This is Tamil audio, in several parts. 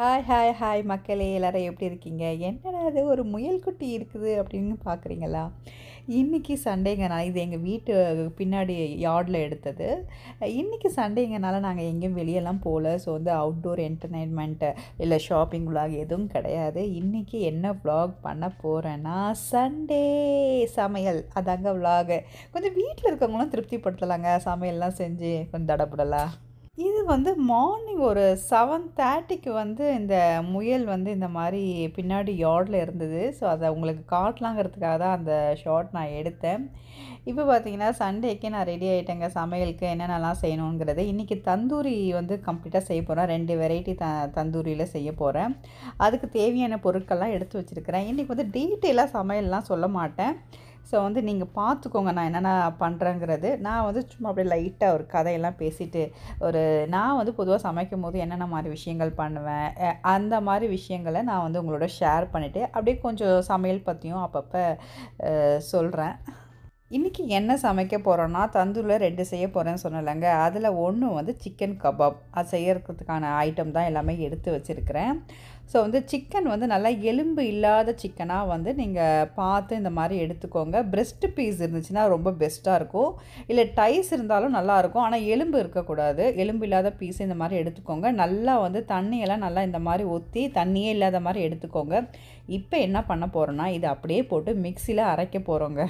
ஹாய் ஹாய் ஹாய் மக்களே எல்லோரும் எப்படி இருக்கீங்க என்னடா அது ஒரு முயல் குட்டி இருக்குது அப்படின்னு பார்க்குறீங்களா இன்றைக்கி சண்டேங்கனால இது எங்கள் வீட்டு பின்னாடி யார்டில் எடுத்தது இன்றைக்கி சண்டேங்கனால நாங்கள் எங்கேயும் வெளியெல்லாம் போகல ஸோ வந்து அவுட்டோர் என்டர்டைன்மெண்ட்டு இல்லை ஷாப்பிங் விலாக் எதுவும் கிடையாது இன்றைக்கி என்ன விலாக் பண்ண போகிறேன்னா சண்டே சமையல் அதாங்க விலாகு கொஞ்சம் வீட்டில் இருக்கவங்களும் திருப்திப்படுத்தலாங்க சமையல்லாம் செஞ்சு கொஞ்சம் தடப்படலாம் இது வந்து மார்னிங் ஒரு செவன் தேர்ட்டிக்கு வந்து இந்த முயல் வந்து இந்த மாதிரி பின்னாடி யார்டில் இருந்தது ஸோ அதை உங்களுக்கு காட்டலாங்கிறதுக்காக தான் அந்த ஷார்ட் நான் எடுத்தேன் இப்போ பார்த்தீங்கன்னா சண்டேக்கே நான் ரெடி ஆகிட்டேங்க சமையலுக்கு என்னென்னலாம் செய்யணுங்கிறது இன்றைக்கி தந்தூரி வந்து கம்ப்ளீட்டாக செய்ய போகிறேன் ரெண்டு வெரைட்டி த தந்தூரியில் செய்ய போகிறேன் அதுக்கு தேவையான பொருட்கள்லாம் எடுத்து வச்சுருக்கிறேன் இன்றைக்கி வந்து டீட்டெயிலாக சமையல்லாம் சொல்ல மாட்டேன் ஸோ வந்து நீங்கள் பார்த்துக்கோங்க நான் என்னென்ன பண்ணுறேங்கிறது நான் வந்து சும்மா அப்படியே லைட்டாக ஒரு கதையெல்லாம் பேசிட்டு ஒரு நான் வந்து பொதுவாக சமைக்கும் போது என்னென்ன மாதிரி விஷயங்கள் பண்ணுவேன் அந்த மாதிரி விஷயங்களை நான் வந்து உங்களோட ஷேர் பண்ணிவிட்டு அப்படியே கொஞ்சம் சமையல் பற்றியும் அப்பப்போ சொல்கிறேன் இன்றைக்கி என்ன சமைக்க போகிறோன்னா தந்தூரில் ரெண்டு செய்ய போகிறேன்னு சொன்னலைங்க அதில் ஒன்று வந்து சிக்கன் கபாப் அது செய்யறதுக்கான ஐட்டம் தான் எல்லாமே எடுத்து வச்சுருக்கிறேன் ஸோ வந்து சிக்கன் வந்து நல்லா எலும்பு இல்லாத சிக்கனாக வந்து நீங்கள் பார்த்து இந்த மாதிரி எடுத்துக்கோங்க பிரெஸ்ட் பீஸ் இருந்துச்சுன்னா ரொம்ப பெஸ்ட்டாக இருக்கும் இல்லை டைஸ் இருந்தாலும் நல்லாயிருக்கும் ஆனால் எலும்பு இருக்கக்கூடாது எலும்பு இல்லாத பீஸ் இந்த மாதிரி எடுத்துக்கோங்க நல்லா வந்து தண்ணியெல்லாம் நல்லா இந்த மாதிரி ஒத்தி தண்ணியே இல்லாத மாதிரி எடுத்துக்கோங்க இப்போ என்ன பண்ண போகிறோன்னா இதை அப்படியே போட்டு மிக்சியில் அரைக்க போகிறோங்க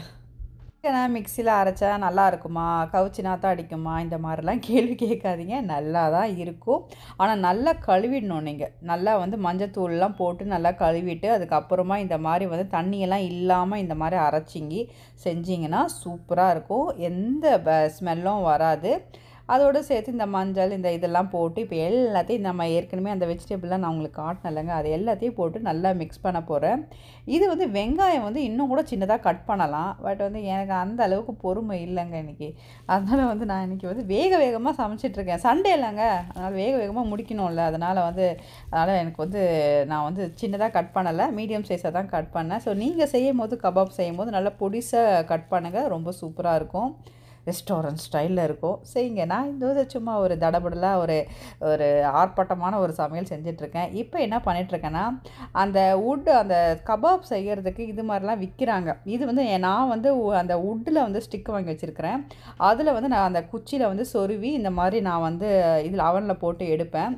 சிக்கனை மிக்சியில் அரைச்சா நல்லா இருக்குமா கவுச்சி நாத்தம் அடிக்குமா இந்த மாதிரிலாம் கேள்வி கேட்காதீங்க நல்லா தான் இருக்கும் ஆனால் நல்லா கழுவிடணும் நீங்கள் நல்லா வந்து மஞ்சத்தூள்லாம் போட்டு நல்லா கழுவிட்டு அதுக்கப்புறமா இந்த மாதிரி வந்து தண்ணியெல்லாம் இல்லாமல் இந்த மாதிரி அரைச்சிங்கி செஞ்சிங்கன்னா சூப்பராக இருக்கும் எந்த ஸ்மெல்லும் வராது அதோடு சேர்த்து இந்த மஞ்சள் இந்த இதெல்லாம் போட்டு இப்போ எல்லாத்தையும் நம்ம ஏற்கனவே அந்த வெஜிடபிள்லாம் நான் உங்களுக்கு இல்லைங்க அது எல்லாத்தையும் போட்டு நல்லா மிக்ஸ் பண்ண போகிறேன் இது வந்து வெங்காயம் வந்து இன்னும் கூட சின்னதாக கட் பண்ணலாம் பட் வந்து எனக்கு அந்த அளவுக்கு பொறுமை இல்லைங்க இன்றைக்கி அதனால் வந்து நான் இன்றைக்கி வந்து வேக வேகமாக சமைச்சிட்ருக்கேன் சண்டே இல்லைங்க அதனால் வேக வேகமாக முடிக்கணும்ல அதனால் வந்து அதனால் எனக்கு வந்து நான் வந்து சின்னதாக கட் பண்ணலை மீடியம் சைஸாக தான் கட் பண்ணேன் ஸோ நீங்கள் செய்யும் போது கபாப் செய்யும் போது நல்லா பொடிசாக கட் பண்ணுங்கள் ரொம்ப சூப்பராக இருக்கும் ரெஸ்டாரண்ட் ஸ்டைலில் இருக்கும் செய்யுங்க நான் இந்த தோசை சும்மா ஒரு தடபடலாக ஒரு ஒரு ஆர்ப்பாட்டமான ஒரு சமையல் செஞ்சிட்ருக்கேன் இப்போ என்ன பண்ணிகிட்ருக்கேன்னா அந்த வுட் அந்த கபாப் செய்கிறதுக்கு இது மாதிரிலாம் விற்கிறாங்க இது வந்து நான் வந்து அந்த வுட்டில் வந்து ஸ்டிக் வாங்கி வச்சுருக்கிறேன் அதில் வந்து நான் அந்த குச்சியில் வந்து சொருவி இந்த மாதிரி நான் வந்து இதில் அவனில் போட்டு எடுப்பேன்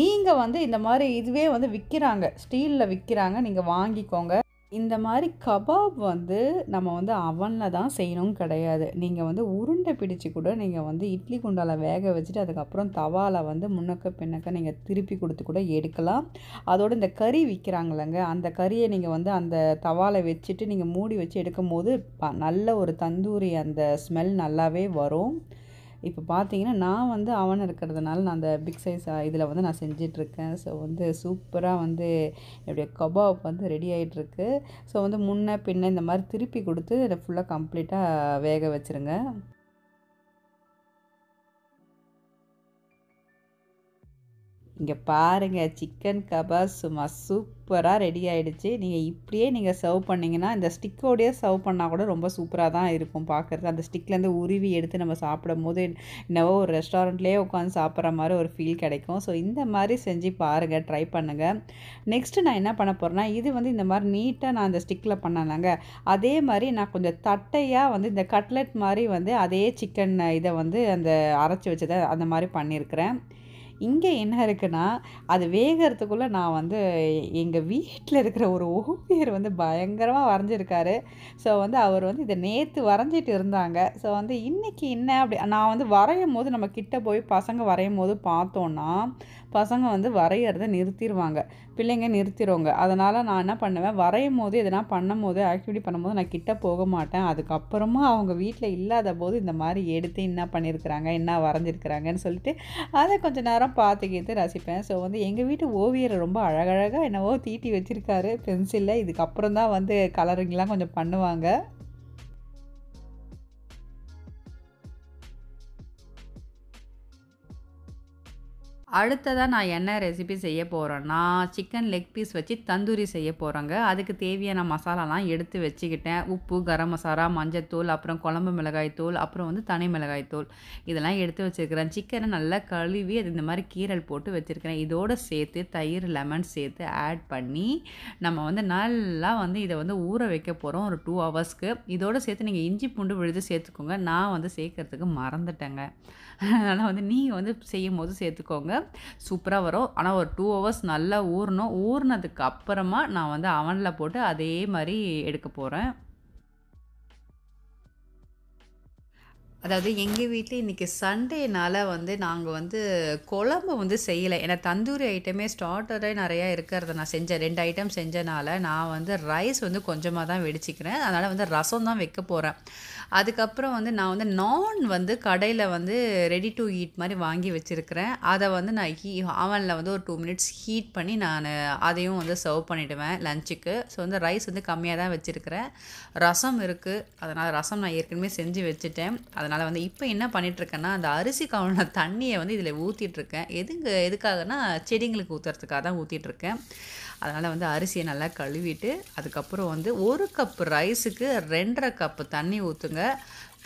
நீங்கள் வந்து இந்த மாதிரி இதுவே வந்து விற்கிறாங்க ஸ்டீலில் விற்கிறாங்க நீங்கள் வாங்கிக்கோங்க இந்த மாதிரி கபாப் வந்து நம்ம வந்து அவனில் தான் செய்யணும் கிடையாது நீங்கள் வந்து உருண்டை பிடிச்சி கூட நீங்கள் வந்து இட்லி குண்டால வேக வச்சுட்டு அதுக்கப்புறம் தவாவில் வந்து முன்னக்க பின்னக்க நீங்கள் திருப்பி கொடுத்து கூட எடுக்கலாம் அதோடு இந்த கறி விற்கிறாங்களங்க அந்த கறியை நீங்கள் வந்து அந்த தவாவில் வச்சுட்டு நீங்கள் மூடி வச்சு எடுக்கும் போது நல்ல ஒரு தந்தூரி அந்த ஸ்மெல் நல்லாவே வரும் இப்போ பார்த்தீங்கன்னா நான் வந்து அவன் இருக்கிறதுனால நான் அந்த பிக் சைஸ் இதில் வந்து நான் செஞ்சிட்ருக்கேன் ஸோ வந்து சூப்பராக வந்து என்னுடைய கபாப் வந்து ரெடி ஆகிட்டுருக்கு ஸோ வந்து முன்ன பின்ன இந்த மாதிரி திருப்பி கொடுத்து இதை ஃபுல்லாக கம்ப்ளீட்டாக வேக வச்சுருங்க இங்கே பாருங்கள் சிக்கன் கபாப் சும்மா சூப்பராக ரெடி ஆகிடுச்சு நீங்கள் இப்படியே நீங்கள் சர்வ் பண்ணிங்கன்னா இந்த ஸ்டிக்கோடையே சர்வ் பண்ணால் கூட ரொம்ப சூப்பராக தான் இருக்கும் பார்க்குறது அந்த ஸ்டிக்லேருந்து உருவி எடுத்து நம்ம சாப்பிடும் போது என்னவோ ஒரு ரெஸ்டாரண்ட்லேயே உட்காந்து சாப்பிட்ற மாதிரி ஒரு ஃபீல் கிடைக்கும் ஸோ இந்த மாதிரி செஞ்சு பாருங்கள் ட்ரை பண்ணுங்கள் நெக்ஸ்ட்டு நான் என்ன பண்ண போகிறேன்னா இது வந்து இந்த மாதிரி நீட்டாக நான் அந்த ஸ்டிக்கில் பண்ணலாங்க அதே மாதிரி நான் கொஞ்சம் தட்டையாக வந்து இந்த கட்லெட் மாதிரி வந்து அதே சிக்கன் இதை வந்து அந்த அரைச்சி வச்சதை அந்த மாதிரி பண்ணியிருக்கிறேன் இங்கே என்ன இருக்குன்னா அது வேகிறதுக்குள்ளே நான் வந்து எங்கள் வீட்டில் இருக்கிற ஒரு ஓவியர் வந்து பயங்கரமாக வரைஞ்சிருக்காரு ஸோ வந்து அவர் வந்து இதை நேற்று வரைஞ்சிட்டு இருந்தாங்க ஸோ வந்து இன்றைக்கி என்ன அப்படி நான் வந்து வரையும் போது நம்ம கிட்ட போய் பசங்க வரையும் போது பார்த்தோன்னா பசங்க வந்து வரைகிறத நிறுத்திடுவாங்க பிள்ளைங்க நிறுத்திடுவாங்க அதனால் நான் என்ன பண்ணுவேன் வரையும் போது எதனா பண்ணும் போது ஆக்டிவிட்டி பண்ணும்போது நான் கிட்டே போக மாட்டேன் அதுக்கப்புறமா அவங்க வீட்டில் இல்லாத போது இந்த மாதிரி எடுத்து என்ன பண்ணியிருக்கிறாங்க என்ன வரைஞ்சிருக்கிறாங்கன்னு சொல்லிட்டு அதை கொஞ்சம் நேரம் பார்த்துக்கிட்டு ரசிப்பேன் ஸோ வந்து எங்கள் வீட்டு ஓவியரை ரொம்ப அழகழகாக என்னவோ தீட்டி வச்சுருக்காரு பென்சிலில் இதுக்கப்புறம் தான் வந்து கலரிங்லாம் கொஞ்சம் பண்ணுவாங்க அடுத்ததாக நான் என்ன ரெசிபி செய்ய போகிறேன்னா சிக்கன் லெக் பீஸ் வச்சு தந்தூரி செய்ய போகிறோங்க அதுக்கு தேவையான மசாலாலாம் எடுத்து வச்சுக்கிட்டேன் உப்பு கரம் மசாலா மஞ்சத்தூள் அப்புறம் குழம்பு மிளகாய் தூள் அப்புறம் வந்து தனி மிளகாய் தூள் இதெல்லாம் எடுத்து வச்சுருக்கிறேன் சிக்கனை நல்லா கழுவி அது இந்த மாதிரி கீரல் போட்டு வச்சுருக்கிறேன் இதோடு சேர்த்து தயிர் லெமன் சேர்த்து ஆட் பண்ணி நம்ம வந்து நல்லா வந்து இதை வந்து ஊற வைக்க போகிறோம் ஒரு டூ ஹவர்ஸ்க்கு இதோடு சேர்த்து நீங்கள் இஞ்சி பூண்டு விழுது சேர்த்துக்கோங்க நான் வந்து சேர்க்குறதுக்கு மறந்துட்டேங்க அதனால் வந்து நீங்கள் வந்து செய்யும் போது சேர்த்துக்கோங்க சூப்பராக வரும் ஆனால் ஒரு டூ ஹவர்ஸ் நல்லா ஊறணும் ஊறினதுக்கு அப்புறமா நான் வந்து அவனில் போட்டு அதே மாதிரி எடுக்க போகிறேன் அதாவது எங்கள் வீட்டில் இன்றைக்கி சண்டேனால் வந்து நாங்கள் வந்து குழம்பு வந்து செய்யலை ஏன்னா தந்தூரி ஐட்டமே ஸ்டார்டரே நிறையா இருக்கிறத நான் செஞ்சேன் ரெண்டு ஐட்டம் செஞ்சனால நான் வந்து ரைஸ் வந்து கொஞ்சமாக தான் வெடிச்சிக்கிறேன் அதனால் வந்து ரசம் தான் வைக்க போகிறேன் அதுக்கப்புறம் வந்து நான் வந்து நான் வந்து கடையில் வந்து ரெடி டு ஈட் மாதிரி வாங்கி வச்சுருக்கிறேன் அதை வந்து நான் ஹீ ஆவனில் வந்து ஒரு டூ மினிட்ஸ் ஹீட் பண்ணி நான் அதையும் வந்து சர்வ் பண்ணிவிடுவேன் லஞ்சுக்கு ஸோ வந்து ரைஸ் வந்து கம்மியாக தான் வச்சுருக்கிறேன் ரசம் இருக்குது அதனால் ரசம் நான் ஏற்கனவே செஞ்சு வச்சுட்டேன் அதனால் அதை வந்து இப்போ என்ன பண்ணிட்டுருக்கேன்னா அந்த அரிசி கவுன தண்ணியை வந்து இதில் ஊற்றிட்டுருக்கேன் எதுங்க எதுக்காகனா செடிங்களுக்கு ஊற்றுறதுக்காக தான் ஊற்றிட்டுருக்கேன் அதனால் வந்து அரிசியை நல்லா கழுவிட்டு அதுக்கப்புறம் வந்து ஒரு கப்பு ரைஸுக்கு ரெண்டரை கப்பு தண்ணி ஊற்றுங்க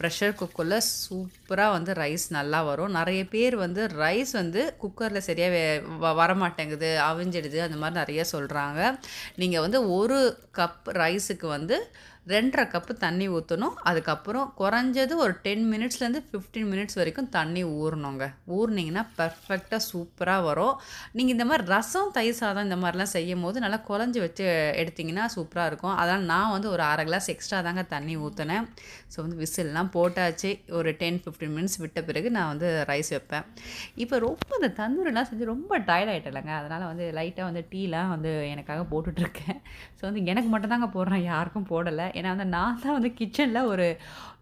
ப்ரெஷர் குக்கரில் சூப்பராக வந்து ரைஸ் நல்லா வரும் நிறைய பேர் வந்து ரைஸ் வந்து குக்கரில் சரியாக வரமாட்டேங்குது அவிஞ்சிடுது அந்த மாதிரி நிறைய சொல்கிறாங்க நீங்கள் வந்து ஒரு கப் ரைஸுக்கு வந்து ரெண்டரை கப்பு தண்ணி ஊற்றணும் அதுக்கப்புறம் குறைஞ்சது ஒரு டென் மினிட்ஸ்லேருந்து ஃபிஃப்டீன் மினிட்ஸ் வரைக்கும் தண்ணி ஊறணுங்க ஊறினீங்கன்னா பர்ஃபெக்டாக சூப்பராக வரும் நீங்கள் இந்த மாதிரி ரசம் தயிர் சாதம் இந்த மாதிரிலாம் செய்யும் போது நல்லா குழஞ்சி வச்சு எடுத்திங்கன்னா சூப்பராக இருக்கும் அதனால் நான் வந்து ஒரு அரை கிளாஸ் எக்ஸ்ட்ரா தாங்க தண்ணி ஊற்றினேன் ஸோ வந்து விசில்லாம் போட்டாச்சு ஒரு டென் ஃபிஃப்டீன் மினிட்ஸ் விட்ட பிறகு நான் வந்து ரைஸ் வைப்பேன் இப்போ ரொம்ப இந்த தந்தூரிலாம் செஞ்சு ரொம்ப டயர்ட் ஆகிட்டலைங்க அதனால் வந்து லைட்டாக வந்து டீலாம் வந்து எனக்காக போட்டுட்ருக்கேன் ஸோ வந்து எனக்கு மட்டும்தாங்க போடுறேன் யாருக்கும் போடலை ஏன்னா வந்து நான் தான் வந்து கிச்சனில் ஒரு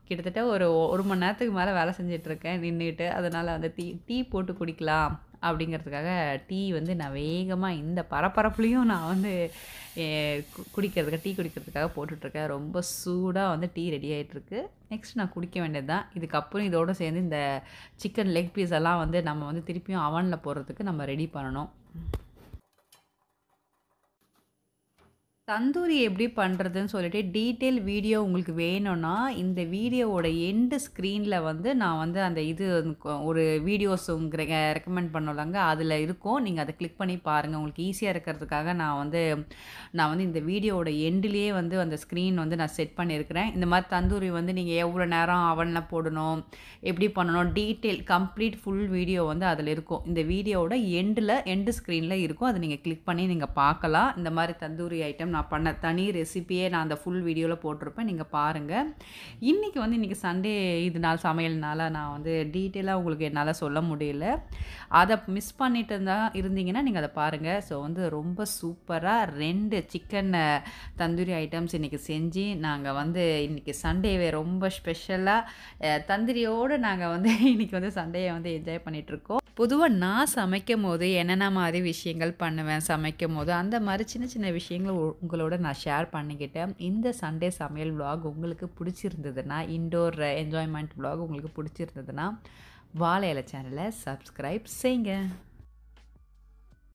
கிட்டத்தட்ட ஒரு ஒரு மணி நேரத்துக்கு மேலே வேலை செஞ்சிட்ருக்கேன் நின்றுட்டு அதனால் வந்து டீ டீ போட்டு குடிக்கலாம் அப்படிங்கிறதுக்காக டீ வந்து நான் வேகமாக இந்த பரபரப்புலேயும் நான் வந்து குடிக்கிறதுக்காக டீ குடிக்கிறதுக்காக போட்டுட்ருக்கேன் ரொம்ப சூடாக வந்து டீ ரெடி ஆகிட்டுருக்கு நெக்ஸ்ட் நான் குடிக்க வேண்டியது தான் இதுக்கப்புறம் இதோடு சேர்ந்து இந்த சிக்கன் லெக் பீஸ் எல்லாம் வந்து நம்ம வந்து திருப்பியும் அவனில் போடுறதுக்கு நம்ம ரெடி பண்ணணும் தந்தூரி எப்படி பண்ணுறதுன்னு சொல்லிட்டு டீட்டெயில் வீடியோ உங்களுக்கு வேணும்னா இந்த வீடியோவோட எண்டு ஸ்க்ரீனில் வந்து நான் வந்து அந்த இது ஒரு வீடியோஸ் உங்களுக்கு ரெக்கமெண்ட் பண்ணலாங்க அதில் இருக்கும் நீங்கள் அதை கிளிக் பண்ணி பாருங்கள் உங்களுக்கு ஈஸியாக இருக்கிறதுக்காக நான் வந்து நான் வந்து இந்த வீடியோவோட எண்டுலேயே வந்து அந்த ஸ்க்ரீன் வந்து நான் செட் பண்ணியிருக்கிறேன் இந்த மாதிரி தந்தூரி வந்து நீங்கள் எவ்வளோ நேரம் அவனில் போடணும் எப்படி பண்ணணும் டீட்டெயில் கம்ப்ளீட் ஃபுல் வீடியோ வந்து அதில் இருக்கும் இந்த வீடியோவோட எண்டில் எண்டு ஸ்க்ரீனில் இருக்கும் அதை நீங்கள் கிளிக் பண்ணி நீங்கள் பார்க்கலாம் இந்த மாதிரி தந்தூரி ஐட்டம் நான் பண்ண தனி ரெசிப்பியே நான் அந்த ஃபுல் வீடியோவில் போட்டிருப்பேன் நீங்கள் பாருங்கள் இன்றைக்கி வந்து இன்றைக்கி சண்டே இது நாள் சமையல்னால நான் வந்து டீட்டெயிலாக உங்களுக்கு என்னால் சொல்ல முடியல அதை மிஸ் பண்ணிட்டு இருந்தால் இருந்தீங்கன்னா நீங்கள் அதை பாருங்கள் ஸோ வந்து ரொம்ப சூப்பராக ரெண்டு சிக்கன் தந்தூரி ஐட்டம்ஸ் இன்றைக்கி செஞ்சு நாங்கள் வந்து இன்றைக்கி சண்டேவே ரொம்ப ஸ்பெஷலாக தந்திரியோடு நாங்கள் வந்து இன்றைக்கி வந்து சண்டேயை வந்து என்ஜாய் பண்ணிகிட்ருக்கோம் பொதுவாக நான் சமைக்கும் போது என்னென்ன மாதிரி விஷயங்கள் பண்ணுவேன் சமைக்கும் போது அந்த மாதிரி சின்ன சின்ன விஷயங்கள் உங்களோட நான் ஷேர் பண்ணிக்கிட்டேன் இந்த சண்டே சமையல் விலாக் உங்களுக்கு பிடிச்சிருந்ததுன்னா இன்டோர் என்ஜாய்மெண்ட் விலாக் உங்களுக்கு பிடிச்சிருந்ததுன்னா வாழை இலை சேனலை சப்ஸ்கிரைப் செய்யுங்க